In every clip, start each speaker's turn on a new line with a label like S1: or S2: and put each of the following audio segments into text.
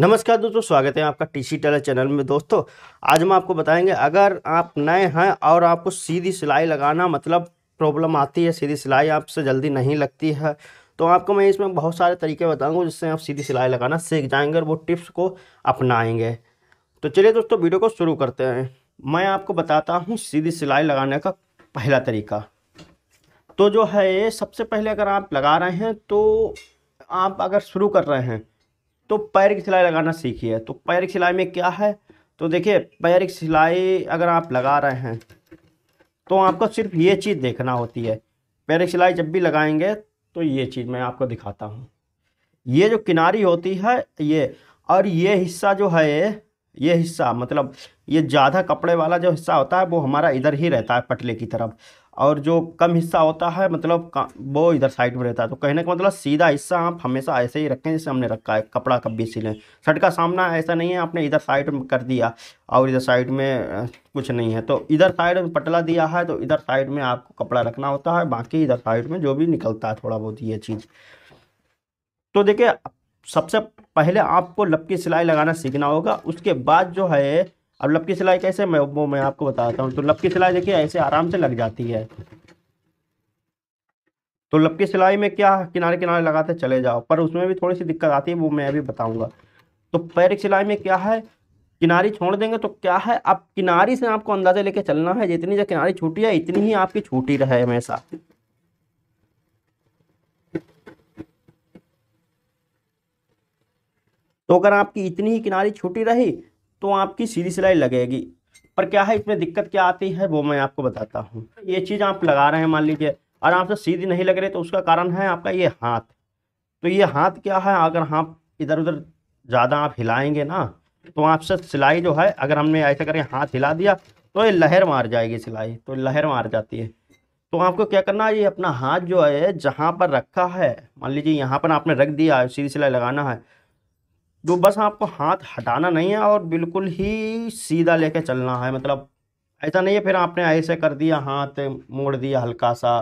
S1: नमस्कार दोस्तों स्वागत है आपका टी सी टेलर चैनल में दोस्तों आज हम आपको बताएंगे अगर आप नए हैं और आपको सीधी सिलाई लगाना मतलब प्रॉब्लम आती है सीधी सिलाई आपसे जल्दी नहीं लगती है तो आपको मैं इसमें बहुत सारे तरीके बताऊंगा जिससे आप सीधी सिलाई लगाना सीख जाएंगे और वो टिप्स को अपनाएंगे तो चलिए दोस्तों वीडियो को शुरू करते हैं मैं आपको बताता हूँ सीधी सिलाई लगाने का पहला तरीका तो जो है सबसे पहले अगर आप लगा रहे हैं तो आप अगर शुरू कर रहे हैं तो पैर की सिलाई लगाना सीखिए तो पैर की सिलाई में क्या है तो देखिए पैर की सिलाई अगर आप लगा रहे हैं तो आपको सिर्फ ये चीज़ देखना होती है पैर की सिलाई जब भी लगाएंगे तो ये चीज़ मैं आपको दिखाता हूँ ये जो किनारी होती है ये और ये हिस्सा जो है ये हिस्सा मतलब ये ज़्यादा कपड़े वाला जो हिस्सा होता है वो हमारा इधर ही रहता है पटले की तरफ और जो कम हिस्सा होता है मतलब वो इधर साइड में रहता है तो कहने का मतलब सीधा हिस्सा आप हमेशा ऐसे ही रखें जैसे हमने रखा है कपड़ा कब भी सिलें शर्ट का सामना ऐसा नहीं है आपने इधर साइड में कर दिया और इधर साइड में कुछ नहीं है तो इधर साइड में पटला दिया है तो इधर साइड में आपको कपड़ा रखना होता है बाकी इधर साइड में जो भी निकलता है थोड़ा बहुत ये चीज़ तो देखिए सबसे पहले आपको लपकी सिलाई लगाना सीखना होगा उसके बाद जो है अब लपकी सिलाई कैसे मैं वो मैं आपको बताता हूँ तो लपकी सिलाई देखिए ऐसे आराम से लग जाती है तो लपकी सिलाई में क्या किनारे किनारे लगाते चले जाओ पर उसमें भी थोड़ी सी दिक्कत आती है वो मैं अभी बताऊंगा तो पैर की सिलाई में क्या है किनारी छोड़ देंगे तो क्या है आप किनारी से आपको अंदाजा लेके चलना है जितनी जो किनारी छूटी है इतनी ही आपकी छूटी रहे हमेशा तो अगर आपकी इतनी ही किनारी छूटी रही तो आपकी सीधी सिलाई लगेगी पर क्या है इसमें दिक्कत क्या आती है वो मैं आपको बताता हूँ ये चीज़ आप लगा रहे हैं मान लीजिए और आपसे तो सीधी नहीं लग रही तो उसका कारण है आपका ये हाथ तो ये हाथ क्या है अगर आप इधर उधर ज़्यादा आप हिलाएंगे ना तो आपसे सिलाई जो है अगर हमने ऐसा करें हाथ हिला दिया तो ये लहर मार जाएगी सिलाई तो लहर मार जाती है तो आपको क्या करना है ये अपना हाथ जो है जहाँ पर रखा है मान लीजिए यहाँ पर आपने रख दिया है सीधी सिलाई लगाना है जो तो बस आपको हाथ हटाना नहीं है और बिल्कुल ही सीधा लेके चलना है मतलब ऐसा नहीं है फिर आपने ऐसे कर दिया हाथ मोड़ दिया हल्का सा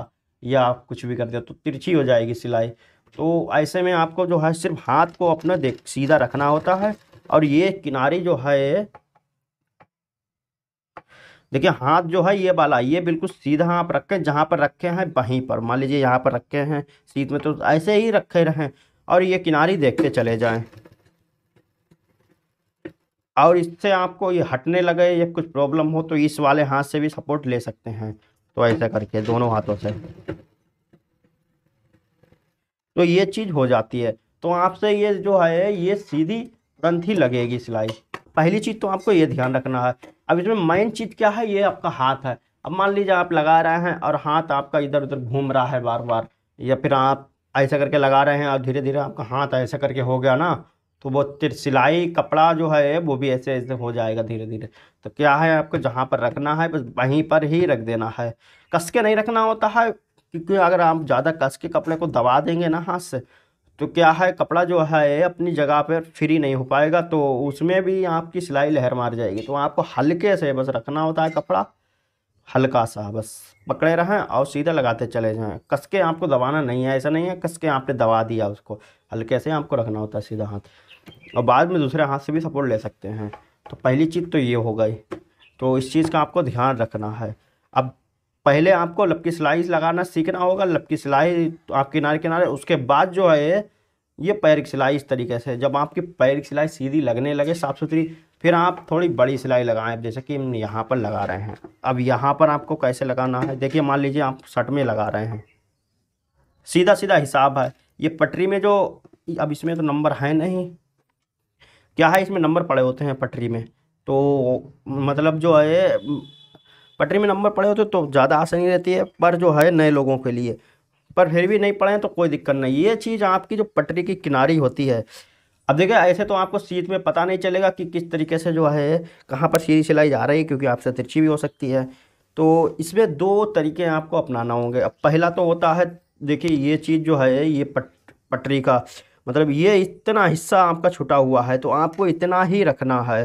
S1: या आप कुछ भी कर दिया तो तिरछी हो जाएगी सिलाई तो ऐसे में आपको जो है सिर्फ हाथ को अपना देख सीधा रखना होता है और ये किनारी जो है देखिए हाथ जो है ये वाला ये बिल्कुल सीधा आप रखें जहाँ पर रखे हैं वहीं पर मान लीजिए यहाँ पर रखे हैं सीध में तो ऐसे ही रखे रहें और ये किनारी देखते चले जाएं और इससे आपको ये हटने लगे या कुछ प्रॉब्लम हो तो इस वाले हाथ से भी सपोर्ट ले सकते हैं तो ऐसा करके दोनों हाथों से तो ये चीज़ हो जाती है तो आपसे ये जो है ये सीधी तुरंत ही लगेगी सिलाई पहली चीज़ तो आपको ये ध्यान रखना है अब इसमें मेन चीज़ क्या है ये आपका हाथ है अब मान लीजिए आप लगा रहे हैं और हाथ आपका इधर उधर घूम रहा है बार बार या फिर आप ऐसा करके लगा रहे हैं और धीरे धीरे आपका हाथ ऐसा करके हो गया ना तो वो सिलाई कपड़ा जो है वो भी ऐसे ऐसे हो जाएगा धीरे धीरे तो क्या है आपको जहाँ पर रखना है बस वहीं पर ही रख देना है कस के नहीं रखना होता है क्योंकि अगर आप ज़्यादा कस के कपड़े को दबा देंगे ना हाथ से तो क्या है कपड़ा जो है अपनी जगह पर फ्री नहीं हो पाएगा तो उसमें भी आपकी सिलाई लहर मार जाएगी तो आपको हल्के से बस रखना होता है कपड़ा हल्का सा बस पकड़े रहें और सीधा लगाते चले जाएं कस के आपको दबाना नहीं है ऐसा नहीं है कस के आपने दबा दिया उसको हल्के से आपको रखना होता है सीधा हाथ और बाद में दूसरे हाथ से भी सपोर्ट ले सकते हैं तो पहली चीज़ तो ये हो गई तो इस चीज़ का आपको ध्यान रखना है अब पहले आपको लपकी सिलाई लगाना सीखना होगा लपकी सिलाई तो आप किनारे किनारे उसके बाद जो है ये पैर की सिलाई इस तरीके से जब आपकी पैर की सिलाई सीधी लगने लगे साफ़ सुथरी फिर आप थोड़ी बड़ी सिलाई लगाएं जैसे कि हम यहाँ पर लगा रहे हैं अब यहाँ पर आपको कैसे लगाना है देखिए मान लीजिए आप शर्ट में लगा रहे हैं सीधा सीधा हिसाब है ये पटरी में जो अब इसमें तो नंबर है नहीं क्या है इसमें नंबर पड़े होते हैं पटरी में तो मतलब जो है पटरी में नंबर पड़े होते तो ज़्यादा आसानी रहती है पर जो है नए लोगों के लिए पर फिर भी नहीं पड़े हैं तो कोई दिक्कत नहीं ये चीज़ आपकी जो पटरी की किनारी होती है अब देखिए ऐसे तो आपको सीट में पता नहीं चलेगा कि किस तरीके से जो है कहाँ पर सीढ़ी सिलाई जा रही है क्योंकि आपसे तिरछी भी हो सकती है तो इसमें दो तरीके आपको अपनाना होंगे अब पहला तो होता है देखिए ये चीज़ जो है ये पट पटरी का मतलब ये इतना हिस्सा आपका छुटा हुआ है तो आपको इतना ही रखना है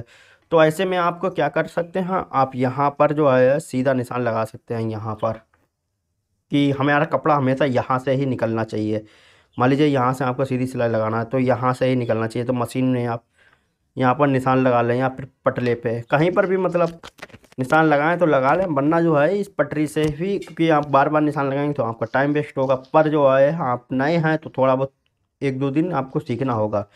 S1: तो ऐसे में आपको क्या कर सकते हैं आप यहाँ पर जो है सीधा निशान लगा सकते हैं यहाँ पर कि हमारा कपड़ा हमेशा यहाँ से ही निकलना चाहिए मान लीजिए यहाँ से आपको सीधी सिलाई लगाना है तो यहाँ से ही निकलना चाहिए तो मशीन में आप यहाँ पर निशान लगा लें या फिर पटले पे कहीं पर भी मतलब निशान लगाएं तो लगा लें वरना जो है इस पटरी से भी क्योंकि आप बार बार निशान लगाएंगे तो आपका टाइम वेस्ट होगा पर जो है आप नए हैं तो थोड़ा बहुत एक दो दिन आपको सीखना होगा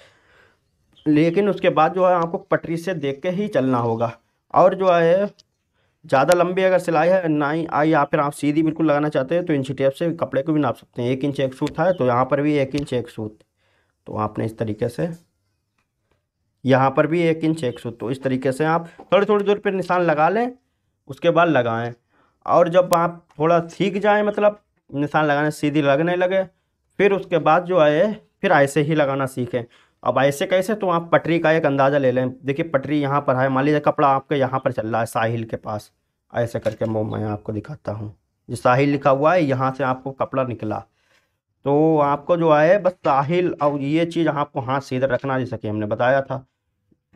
S1: लेकिन उसके बाद जो है आपको पटरी से देख के ही चलना होगा और जो है ज़्यादा लंबी अगर सिलाई है ना ही आई या फिर आप सीधी बिल्कुल लगाना चाहते हैं तो इंच टेप से कपड़े को भी नाप सकते हैं एक इंच एक सूत है तो यहाँ पर भी एक इंच एक सूत तो आपने इस तरीके से यहाँ पर भी एक इंच एक सूत तो इस तरीके से आप थोड़ी थोड़ी दूर पर निशान लगा लें उसके बाद लगाएं और जब आप थोड़ा सीख जाएँ मतलब निशान लगाने सीधी लगने लगे फिर उसके बाद जो है फिर ऐसे ही लगाना सीखें अब ऐसे कैसे तो आप पटरी का एक अंदाज़ा ले लें देखिए पटरी यहाँ पर है मान लीजिए कपड़ा आपके यहाँ पर चल रहा है साहिल के पास ऐसे करके मो मैं आपको दिखाता हूँ जो साहिल लिखा हुआ है यहाँ से आपको कपड़ा निकला तो आपको जो है बस साहिल और ये चीज़ आपको हाथ सीधा रखना जैसा कि हमने बताया था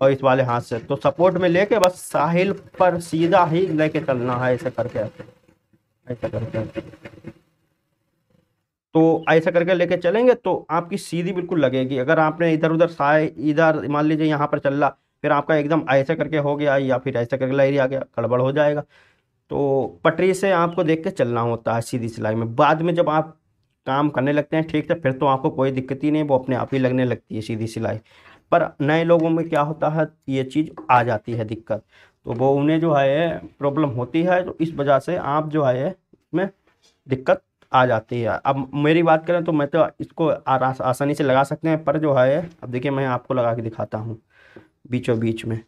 S1: और इस वाले हाथ से तो सपोर्ट में लेके बस साहिल पर सीधा ही लेके चलना है ऐसे करके ऐसे करके तो ऐसा करके लेके चलेंगे तो आपकी सीधी बिल्कुल लगेगी अगर आपने इधर उधर साए इधर मान लीजिए यहाँ पर चल रहा फिर आपका एकदम ऐसा करके हो गया या फिर ऐसा करके लहरी आ गया गड़बड़ हो जाएगा तो पटरी से आपको देख के चलना होता है सीधी सिलाई में बाद में जब आप काम करने लगते हैं ठीक से फिर तो आपको कोई दिक्कत ही नहीं वो अपने आप ही लगने लगती है सीधी सिलाई पर नए लोगों में क्या होता है ये चीज़ आ जाती है दिक्कत तो वो उन्हें जो है प्रॉब्लम होती है तो इस वजह से आप जो है इसमें दिक्कत आ जाती है अब मेरी बात करें तो मैं तो इसको आसानी से लगा सकते हैं पर जो है अब देखिए मैं आपको लगा के दिखाता हूँ बीचों बीच में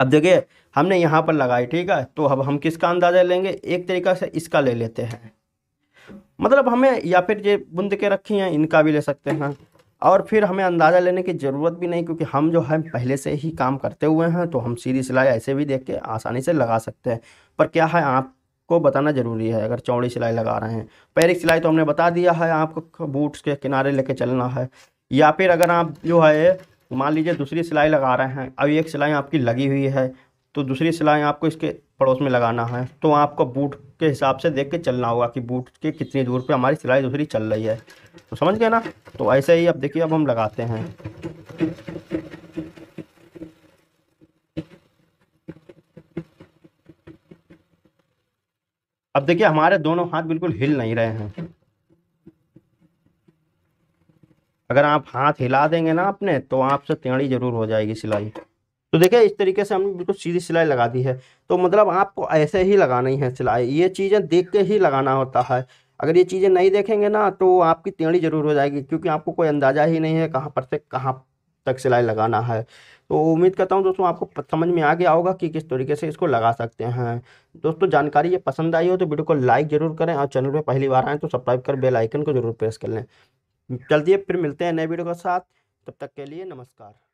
S1: अब देखिए हमने यहाँ पर लगाई ठीक है तो अब हम किसका अंदाज़ा लेंगे एक तरीका से इसका ले लेते हैं मतलब हमें या फिर ये बुंद के रखी हैं इनका भी ले सकते हैं और फिर हमें अंदाज़ा लेने की ज़रूरत भी नहीं क्योंकि हम जो है पहले से ही काम करते हुए हैं तो हम सीधी सिलाई ऐसे भी देख के आसानी से लगा सकते हैं पर क्या है आप को बताना ज़रूरी है अगर चौड़ी सिलाई लगा रहे हैं पैरिक सिलाई तो हमने बता दिया है आपको बूट्स के किनारे लेके चलना है या फिर अगर आप जो है मान लीजिए दूसरी सिलाई लगा रहे हैं अभी एक सिलाई आपकी लगी हुई है तो दूसरी सिलाई आपको इसके पड़ोस में लगाना है तो आपको बूट के हिसाब से देख के चलना होगा कि बूट के कितनी दूर पर हमारी सिलाई दूसरी चल रही है तो समझ गए ना तो ऐसे ही अब देखिए अब हम लगाते हैं अब देखिए हमारे दोनों हाथ बिल्कुल हिल नहीं रहे हैं अगर आप हाथ हिला देंगे ना अपने तो आपसे टेढ़ी जरूर हो जाएगी सिलाई तो देखिए इस तरीके से हमने बिल्कुल सीधी सिलाई लगा दी है तो मतलब आपको ऐसे ही लगानी है सिलाई ये चीज़ें देख के ही लगाना होता है अगर ये चीज़ें नहीं देखेंगे ना तो आपकी टेढ़ी जरूर हो जाएगी क्योंकि आपको कोई अंदाज़ा ही नहीं है कहाँ पर से कहाँ तक सिलाई लगाना है तो उम्मीद करता हूँ दोस्तों आपको समझ में आ गया होगा कि किस तरीके से इसको लगा सकते हैं दोस्तों जानकारी ये पसंद आई हो तो वीडियो को लाइक जरूर करें और चैनल पर पहली बार आएँ तो सब्सक्राइब कर बेल आइकन को जरूर प्रेस कर लें चलती फिर मिलते हैं नए वीडियो के साथ तब तक के लिए नमस्कार